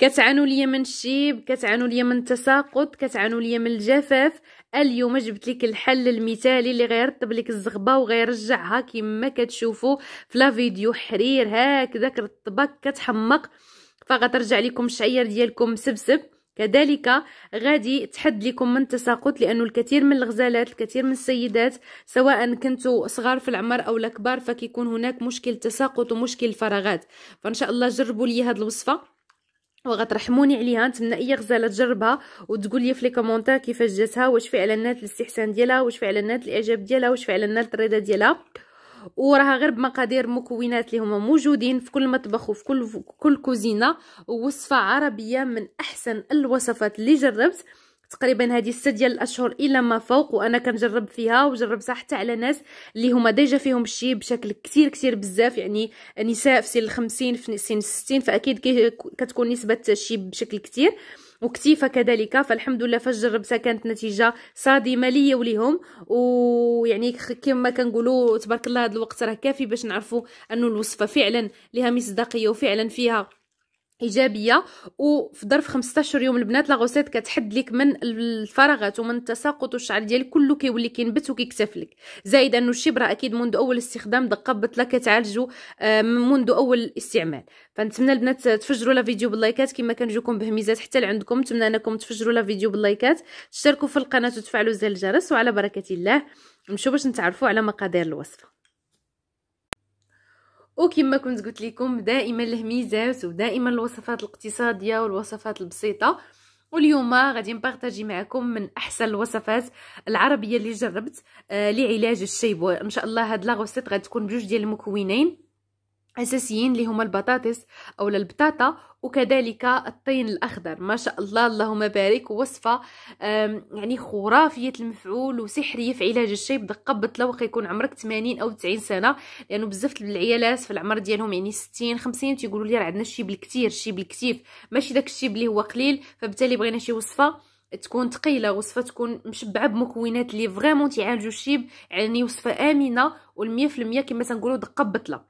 كتعانوا ليا من الشيب كتعانوا ليا من التساقط كتعانوا ليا من الجفاف اليوم جبت لك الحل المثالي اللي غيرطب لك الزغبه وغيرجعها كما كتشوفوا في لا فيديو حرير هكذا كرطبك كتحمق فغترجع لكم الشعير ديالكم سبسب كذلك غادي تحد لكم من التساقط لانه الكثير من الغزالات الكثير من السيدات سواء كنتوا صغار في العمر او كبار فكيكون هناك مشكل تساقط ومشكل فراغات فان شاء الله جربوا لي هذه الوصفه وغترحموني عليها نتمنى اي غزاله تجربها وتقول لي في لي كومونتير كيفاش جاتها واش فعلا نالت الاستحسان ديالها واش فعلا نالت الاعجاب ديالها واش فعلا نالت الرضا ديالها وراها غير بمقادير مكونات اللي هما موجودين في كل مطبخ وفي كل كل كوزينه ووصفه عربيه من احسن الوصفات اللي جربت تقريبا هذه ست ديال الاشهر الا ما فوق وانا كنجرب فيها وجربت حتى على ناس اللي هما ديجا فيهم الشيء بشكل كثير كثير بزاف يعني نساء في سن 50 في سن 60 فاكيد كتكون نسبه الشيء بشكل كثير وكتيفه كذلك فالحمد لله فاش جربتها كانت نتيجه صادمه ليا وليهم ويعني كما كنقولوا تبارك الله هذا الوقت راه كافي باش نعرفوا انه الوصفه فعلا لها مصداقيه وفعلا فيها ايجابيه وفي ظرف 15 يوم البنات لا كتحد لك من الفراغات ومن التساقط والشعر ديالك كله كيولي كينبت وكيكتف لك زائد انه الشبره اكيد منذ اول استخدام دقه بطله كتعالجو آه، منذ اول استعمال فنتمنى البنات تفجروا لا فيديو باللايكات كما كنجوكم بهميزات حتى لعندكم نتمنى انكم تفجروا لا فيديو باللايكات تشتركوا في القناه وتفعلوا زر الجرس وعلى بركه الله نمشيو باش نتعرفوا على مقادير الوصفه وكما كنت قلت لكم دائما الهميزات ودائما الوصفات الاقتصاديه والوصفات البسيطه واليوم غادي نبارطاجي معكم من احسن الوصفات العربيه اللي جربت آه لعلاج الشيبوه ان شاء الله هاد لا غوسيت غتكون بجوج ديال المكونين أساسيين اللي هما البطاطس أو البطاطا وكذلك الطين الأخضر ما شاء الله اللهم بارك وصفة يعني خرافية المفعول وسحرية في علاج الشيب دقة بطلوق يكون عمرك 80 أو 90 سنة لأنه يعني بزاف العيالات في العمر ديالهم يعني 60 50 تيقولوا لي راه عندنا الشيب الكثير الشيب الكثيف ماشي داك الشيب اللي هو قليل فبالتالي بغينا شي وصفة تكون ثقيله وصفه تكون مشبعه بمكونات اللي فريمون تعالجوا الشيب يعني وصفه امنه و100% كما تنقولوا دقه بطله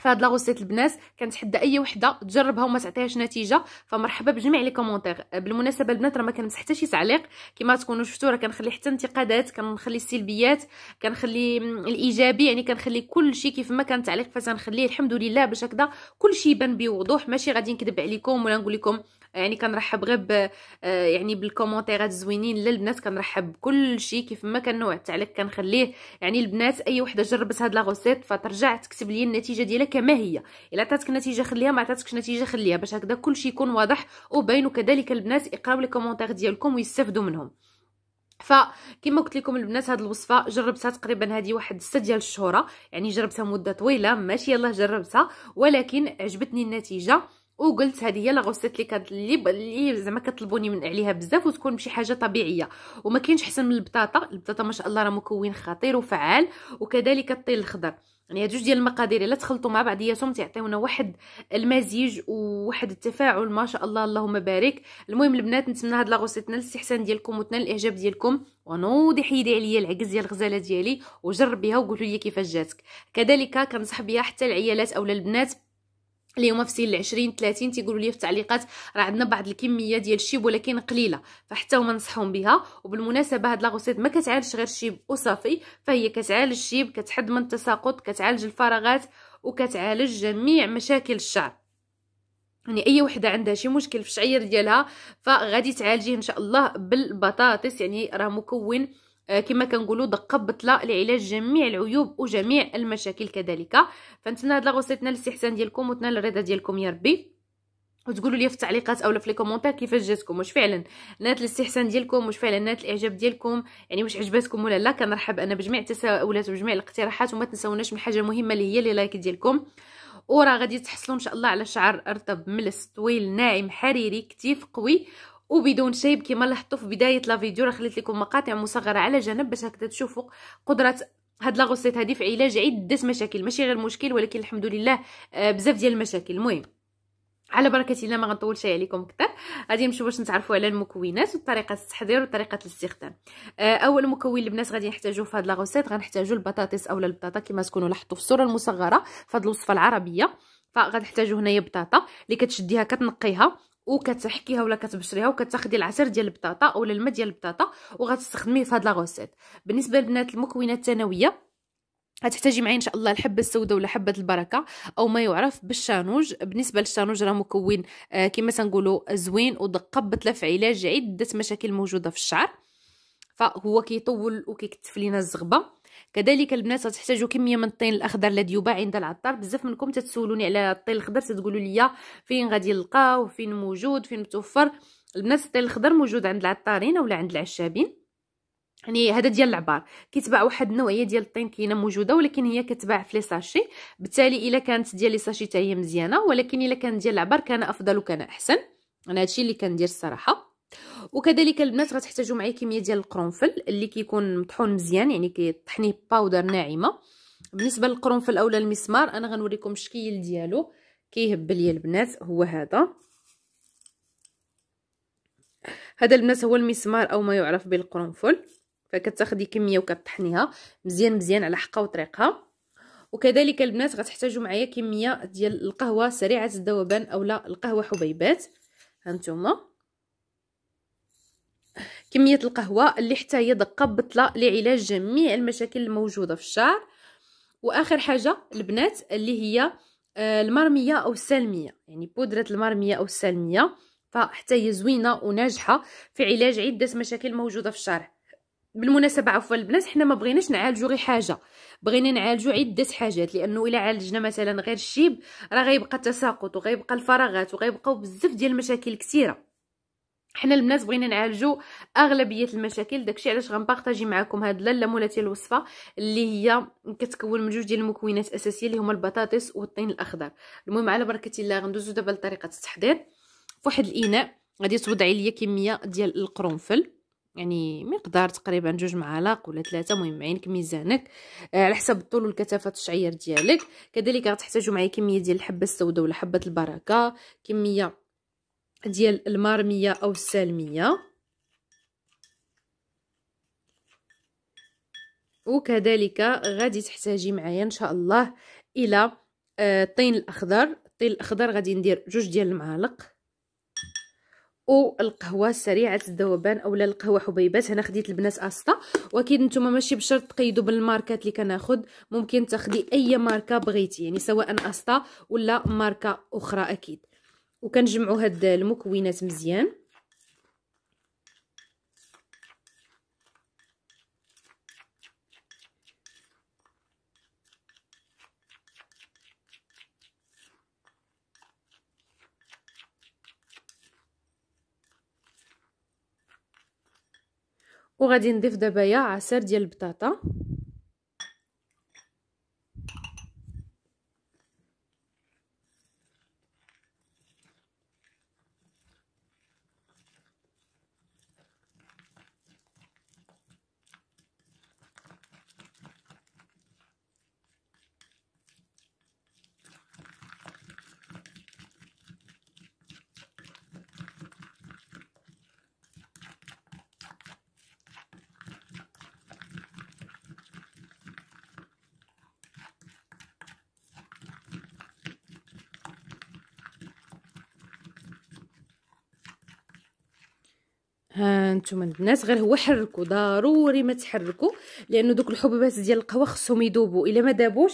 فهاد لاغوسيت البنات كنتحدى اي وحده تجربها وما تعطيهاش نتيجه فمرحبا بجميع لي كومونتير بالمناسبه البنات راه ما كنمسح حتى شي تعليق كما تكونوا شفتوا راه كنخلي حتى انتقادات كنخلي السلبيات كنخلي الايجابي يعني كنخلي كل شيء كيف ما كان تعليق فتنخليه الحمد لله باش هكذا كل شيء يبان بوضوح ماشي غادي نكذب عليكم ولا نقول لكم يعني كنرحب غير ب آه، يعني بالكومونتيرات زوينين للبنات كنرحب بكل شيء كيف ما نوع التعليق كنخليه يعني البنات اي وحده جربت هاد لا غوسيت فترجع تكتب لي النتيجه ديالها كما هي الا عطاتك نتيجه خليها ما عطاتكش نتيجه خليها باش هكذا كل شيء يكون واضح وباين وكذلك البنات يقراو لي كومونتير ديالكم ويستافدوا منهم فكما قلت لكم البنات هذه الوصفه جربتها تقريبا هذه واحد 6 ديال الشهور يعني جربتها مده طويله ماشي يلاه جربتها ولكن عجبتني النتيجه وقلت هذه هي لا غوسيت اللي كت... اللي زعما كطلبوني من عليها بزاف وتكون بشي حاجه طبيعيه وما كاينش احسن من البطاطا البطاطا ما شاء الله راه مكون خطير وفعال وكذلك الطين الخضر يعني هاد جوج ديال المقادير الا تخلطوا مع بعضياتهم تيعطيونا واحد المزيج وواحد التفاعل ما شاء الله اللهم بارك المهم البنات نتمنى هاد لاغوسيت تنال الاستحسان ديالكم وتنال الاعجاب ديالكم ونوضي حيدي عليا العكز ديال الغزاله ديالي وجربيها وقولوا لي كيفاش جاتك كذلك كنصح بها حتى العيالات اولا البنات اللي هما في سن العشرين تلاتين تيقولوا لي في التعليقات راه عندنا بعض الكميه ديال الشيب ولكن قليله فحتى هما نصحهم بها وبالمناسبه هاد لاغوسيت ما كتعالجش غير الشيب وصافي فهي كتعالج الشيب كتحد من التساقط كتعالج الفراغات وكتعالج جميع مشاكل الشعر يعني اي وحده عندها شي مشكل في الشعير ديالها فغادي تعالجيه ان شاء الله بالبطاطس يعني راه مكون آه، كما كنقولوا دقه بطله لعلاج جميع العيوب وجميع المشاكل كذلك فنتمنى هاد لاغوسيت نال الاستحسان ديالكم وتنال الرضا ديالكم يا ربي وتقولوا لي في التعليقات اولا في لي كومونتير كيفاش جاتكم واش فعلا نالت الاستحسان ديالكم واش فعلا نالت الاعجاب ديالكم يعني واش عجباتكم ولا لا كنرحب انا بجميع التساؤلات وجميع الاقتراحات وما تنساوناش من حاجه مهمه اللي هي لي لايك ديالكم وراه غادي تحصلوا ان شاء الله على شعر رطب ملس طويل ناعم حريري كتيف قوي وبدون شيب كما لاحظتوا في بدايه لا فيديو راه خليت لكم مقاطع مصغره على جنب باش هكذا تشوفوا قدره هاد لاغوسيت هادي في علاج عده مشاكل ماشي غير مشكل ولكن الحمد لله آه، بزاف ديال المشاكل المهم على بركه الله ما غنطولش عليكم اكثر غادي نمشيو باش نتعرفوا على المكونات وطريقه التحضير وطريقه الاستخدام آه، اول مكون البنات غادي نحتاجوه في هاد لاغوسيت غنحتاجو البطاطس اولا البطاطا كما تكونوا لاحظتوا في الصوره المصغره في هاد الوصفه العربيه فغنحتاجوا هنايا بطاطا اللي كتشديها كتنقيها وكتحكيها ولا كتبشريها وكتاخدي العصير ديال البطاطا ولا الماء ديال البطاطا وغتستخدميه في هاد لا غوسيت بالنسبه للبنات المكونات الثانويه غتحتاجي معايا ان شاء الله الحبه السوداء ولا حبه البركه او ما يعرف بالشانوج بالنسبه للشانوج راه مكون آه، كما تنقولوا زوين ودقه بطله في علاج عده مشاكل موجوده في الشعر فهو كيطول وكيكتف لينا الزغبه كذلك البنات تحتاجوا كميه من الطين الاخضر الذي يباع عند العطار بزاف منكم تتسولوني على الطين الاخضر تتقولوا لي فين غادي نلقاه فين موجود فين متوفر البنات الطين الاخضر موجود عند العطارين ولا عند العشابين يعني هذا ديال العبار كيتباع واحد النوعيه ديال الطين كاينه موجوده ولكن هي كتباع في لي ساشي بالتالي الا كانت ديال لي ساشي حتى هي مزيانه ولكن الا كانت ديال العبار كان افضل وكان احسن انا هادشي اللي كندير الصراحه وكذلك البنات غتحتاجوا معايا كميه ديال القرنفل اللي كيكون مطحون مزيان يعني كيطحنيه باودر ناعمه بالنسبه للقرنفل اولا المسمار انا غنوريكم الشكل ديالو كيهب ليا البنات هو هذا هذا البنات هو المسمار او ما يعرف بالقرنفل فكتاخدي كميه وكطحنيها مزيان مزيان على حقها وطريقها وكذلك البنات غتحتاجوا معايا كميه ديال القهوه سريعه الذوبان اولا القهوه حبيبات هانتوما كميه القهوه اللي حتى هي دقه بطله لعلاج جميع المشاكل الموجوده في الشعر واخر حاجه البنات اللي هي آه، المرميه او السالميه يعني بودره المرميه او السالميه فحتى هي زوينه وناجحه في علاج عده مشاكل موجوده في الشعر بالمناسبه عفوا البنات حنا ما بغيناش نعالجو غير حاجه بغينا نعالجو عده حاجات لانه الا عالجنا مثلا غير الشيب راه غيبقى التساقط وغيبقى الفراغات وغيبقاو بزاف ديال المشاكل كثيره حنا البنات بغينا نعالجوا اغلبيه المشاكل داكشي علاش غنبارطاجي معكم هاد لاله مولاتي الوصفه اللي هي كتكون من جوج ديال المكونات الاساسيه اللي هما البطاطس والطين الاخضر المهم على بركه الله غندوزو دابا لطريقه التحضير فواحد الاناء غادي توضعي ليا كميه ديال القرنفل يعني مقدار تقريبا جوج معالق ولا ثلاثه المهم عينك ميزانك آه، على حسب الطول والكثافه الشعير ديالك كذلك غتحتاجوا معايا كميه ديال الحبه السوداء ولا حبه البركه كميه ديال المارميه أو السالمية وكذلك غادي تحتاجي معايا ان شاء الله الى آه، الطين الاخضر الطين الاخضر غادي ندير جوج ديال المعالق والقهوه سريعه الذوبان اولا القهوه حبيبات هنا خديت البنات اسطا واكيد نتوما ماشي بشرط تقيدوا بالماركات اللي كناخد ممكن تاخدي اي ماركه بغيتي يعني سواء اسطا ولا ماركه اخرى اكيد وكنجمعوا هاد المكونات مزيان وغادي نضيف يا عصير ديال البطاطا ها نتوما البنات غير هو حركوا ضروري ما تحركوا لانه دوك الحبوبات ديال القهوه خصهم يذوبوا الا ما دابوش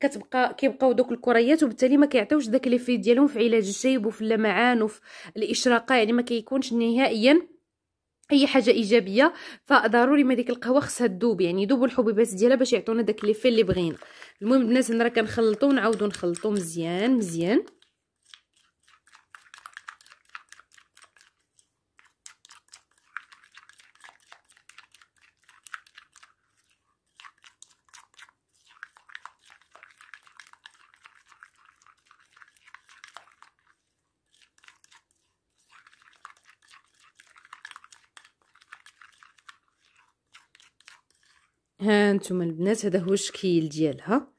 كتبقى كيبقاو دوك الكريات وبالتالي ما كيعطيوش داك لي ديالهم في علاج الشيب وفي اللمعان وفي الاشراقه يعني ما كيكونش نهائيا اي حاجه ايجابيه فضروري ما ديك القهوه خصها تذوب يعني يذوبوا الحبوبات ديالها باش يعطونا داك لي اللي بغينا المهم البنات هنا راه كنخلطو ونعاودو نخلطو مزيان مزيان ها نتوما البنات هذا هو الشكل ديالها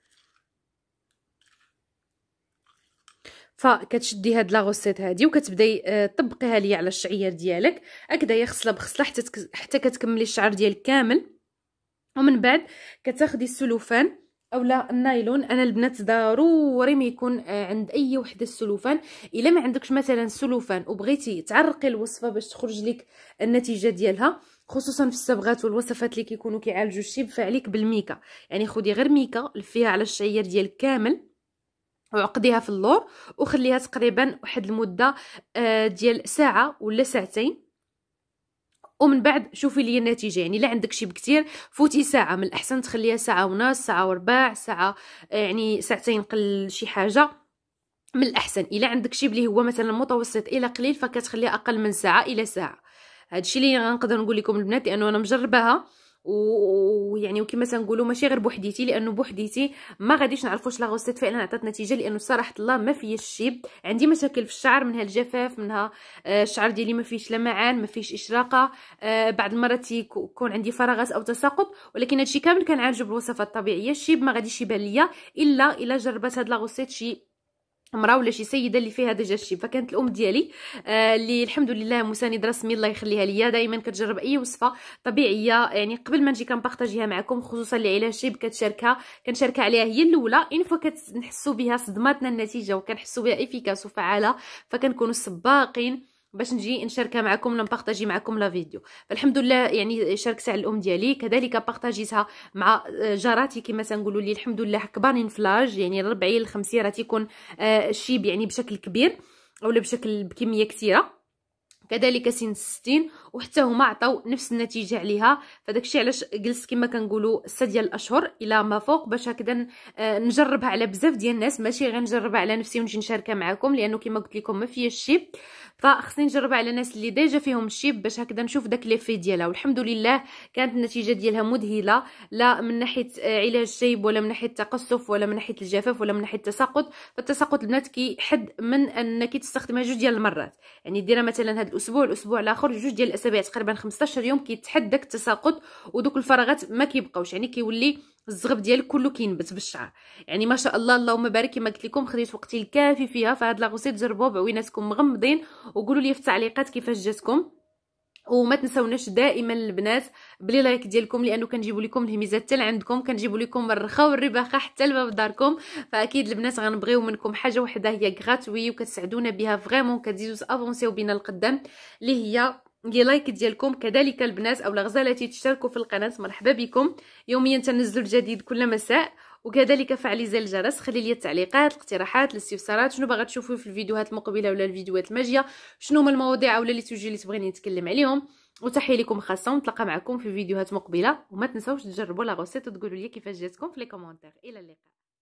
فكتشدي هاد لاغوسيت هادي وكتبداي آه، طبقيها ليا على الشعير ديالك يا خصله بخصله حتى حتى كتكملي الشعر ديالك كامل ومن بعد كتاخدي السلوفان اولا النايلون انا البنات ضروري ما يكون آه، عند اي وحده السلوفان الا ما عندكش مثلا سلوفان وبغيتي تعرقي الوصفه باش تخرج لك النتيجه ديالها خصوصا في الصبغات والوصفات اللي كيكونوا كيعالجوا الشيب فعليك بالميكا يعني خدي غير ميكا لفيها على الشعير ديالك كامل وعقديها في اللور وخليها تقريبا واحد المده آه، ديال ساعه ولا ساعتين ومن بعد شوفي لي النتيجه يعني لا عندك شي بكثير فوتي ساعه من الاحسن تخليها ساعه ونص ساعه وربع ساعه آه، يعني ساعتين قل شي حاجه من الاحسن الا عندك شي بلي هو مثلا متوسط الى قليل فكتخليها اقل من ساعه الى ساعه هادشي اللي غنقدر نقول لكم البنات لانه انا مجرباها ويعني وكما تنقولوا ماشي غير بوحديتي لانه بوحديتي ما غاديش نعرف واش لا غوسيت فعلا عطات نتيجه لانه صراحه الله ما فيش الشيب عندي مشاكل في الشعر منها الجفاف منها آه، الشعر ديالي ما فيش لمعان ما فيش اشراقه آه، بعض المرات يكون عندي فراغات او تساقط ولكن هادشي كامل كنعالجو بالوصفات الطبيعيه الشيب ما غاديش يبان ليا الا الا جربت هاد لا غوسيت شي مرا ولا شي سيده اللي فيها ديجا الشيب فكانت الام ديالي آه اللي الحمد لله مساند رسمي الله يخليها ليا دائما كتجرب اي وصفه طبيعيه يعني قبل ما نجي كنبارطاجيها معكم خصوصا اللي علاج شيب كتشاركها كنشاركها عليها هي الاولى ان فوا كنحسوا بها صدماتنا النتيجه وكنحسوا بها افيكاس وفعاله فكنكونوا سباقين باش نجي نشاركها معكم نبارطاجي معكم لا فيديو فالحمد لله يعني شارك على الام ديالي كذلك بارطاجيتها مع آه، جاراتي كما تنقولوا لي الحمد لله كبارين فلاج يعني ربعي الخمسيه راه تيكون الشيب آه، يعني بشكل كبير اولا بشكل بكميه كثيره كذلك سن 60 وحتى هما عطاو نفس النتيجه عليها فداكشي علاش جلست كما كنقولوا 6 ديال الاشهر الى ما فوق باش هكذا آه، نجربها على بزاف ديال الناس ماشي غير نجربها على نفسي ونجي نشاركها معكم لانه كما قلت لكم ما فيا الشيب فخصني نجربها على الناس اللي ديجا فيهم الشيب باش هكذا نشوف داك ليفي ديالها والحمد لله كانت النتيجه ديالها مذهله لا من ناحيه آه، علاج الشيب ولا من ناحيه التقصف ولا من ناحيه الجفاف ولا من ناحيه التساقط فالتساقط البنات كيحد من انك تستخدمها جوج ديال المرات يعني ديرها مثلا هاد اسبوع الاسبوع الاخر جوج ديال الاسابيع تقريبا 15 يوم كيتحدك التساقط ودوك الفراغات ما كيبقاوش يعني كيولي الزغب ديالك كله كينبت بالشعر يعني ما شاء الله اللهم بارك كما قلت لكم خديت وقتي الكافي فيها فهاد لاغوسيت جربوه بعويناتكم مغمضين وقولوا لي في التعليقات كيفاش جاتكم وما تنسوناش دائما البنات بلي لايك ديالكم لانه كنجيبوا لكم الهميزات حتى لعندكم كنجيبوا لكم الرخا والرباخه حتى لباب داركم فاكيد البنات غنبغيو منكم حاجه وحده هي غراتوي وكتسعدونا بها فريمون كتزيدو افونسيو بينا القدام اللي هي لي لايك ديالكم كذلك البنات او غزالاتي تشتركوا في القناه مرحبا بكم يوميا تنزل الجديد كل مساء وكذلك فعلي زر الجرس خلي لي التعليقات الاقتراحات الاستفسارات شنو باغا تشوفوا في الفيديوهات المقبله ولا الفيديوهات الماجيه شنو هما المواضيع ولا لي سوجي اللي تبغيني نتكلم عليهم وتحيه لكم خاصه ونتلاقى معكم في فيديوهات مقبله وما تنساوش تجربوا لا غوسيت وتقولوا لي كيفاش جاتكم في لي الى اللقاء